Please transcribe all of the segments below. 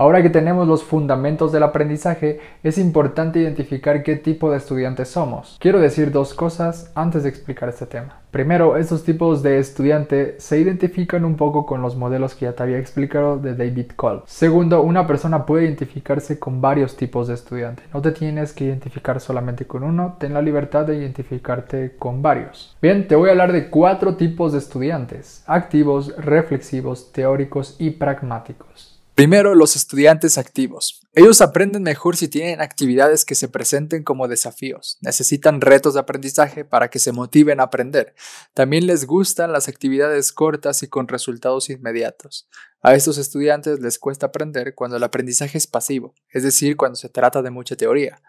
Ahora que tenemos los fundamentos del aprendizaje, es importante identificar qué tipo de estudiantes somos. Quiero decir dos cosas antes de explicar este tema. Primero, estos tipos de estudiante se identifican un poco con los modelos que ya te había explicado de David Cole. Segundo, una persona puede identificarse con varios tipos de estudiante. No te tienes que identificar solamente con uno, ten la libertad de identificarte con varios. Bien, te voy a hablar de cuatro tipos de estudiantes, activos, reflexivos, teóricos y pragmáticos. Primero, los estudiantes activos. Ellos aprenden mejor si tienen actividades que se presenten como desafíos. Necesitan retos de aprendizaje para que se motiven a aprender. También les gustan las actividades cortas y con resultados inmediatos. A estos estudiantes les cuesta aprender cuando el aprendizaje es pasivo, es decir, cuando se trata de mucha teoría,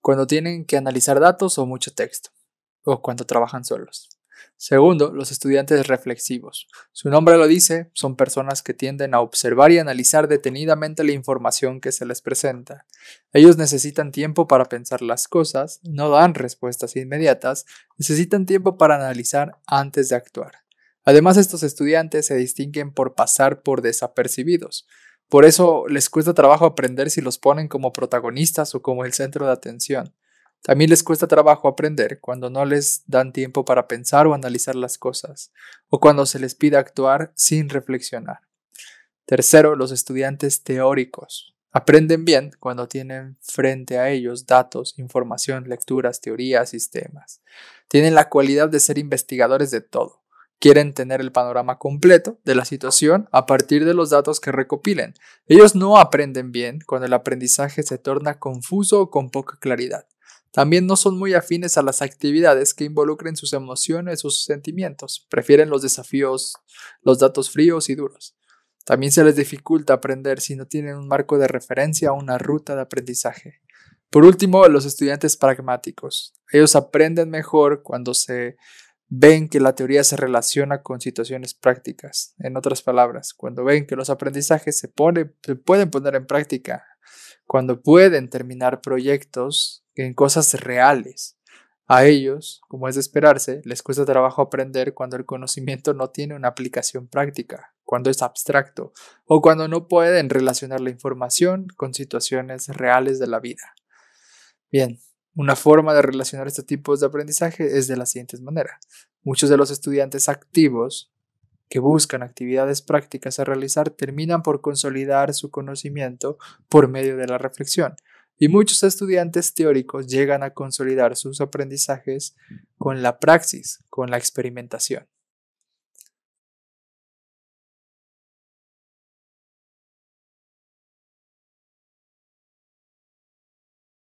cuando tienen que analizar datos o mucho texto, o cuando trabajan solos. Segundo, los estudiantes reflexivos. Su nombre lo dice, son personas que tienden a observar y analizar detenidamente la información que se les presenta. Ellos necesitan tiempo para pensar las cosas, no dan respuestas inmediatas, necesitan tiempo para analizar antes de actuar. Además, estos estudiantes se distinguen por pasar por desapercibidos. Por eso les cuesta trabajo aprender si los ponen como protagonistas o como el centro de atención. También les cuesta trabajo aprender cuando no les dan tiempo para pensar o analizar las cosas, o cuando se les pide actuar sin reflexionar. Tercero, los estudiantes teóricos. Aprenden bien cuando tienen frente a ellos datos, información, lecturas, teorías, sistemas. Tienen la cualidad de ser investigadores de todo. Quieren tener el panorama completo de la situación a partir de los datos que recopilen. Ellos no aprenden bien cuando el aprendizaje se torna confuso o con poca claridad. También no son muy afines a las actividades que involucren sus emociones o sus sentimientos. Prefieren los desafíos, los datos fríos y duros. También se les dificulta aprender si no tienen un marco de referencia o una ruta de aprendizaje. Por último, los estudiantes pragmáticos. Ellos aprenden mejor cuando se ven que la teoría se relaciona con situaciones prácticas. En otras palabras, cuando ven que los aprendizajes se, se pueden poner en práctica, cuando pueden terminar proyectos en cosas reales. A ellos, como es de esperarse, les cuesta trabajo aprender cuando el conocimiento no tiene una aplicación práctica, cuando es abstracto o cuando no pueden relacionar la información con situaciones reales de la vida. Bien, una forma de relacionar este tipo de aprendizaje es de la siguiente manera. Muchos de los estudiantes activos que buscan actividades prácticas a realizar terminan por consolidar su conocimiento por medio de la reflexión y muchos estudiantes teóricos llegan a consolidar sus aprendizajes con la praxis, con la experimentación.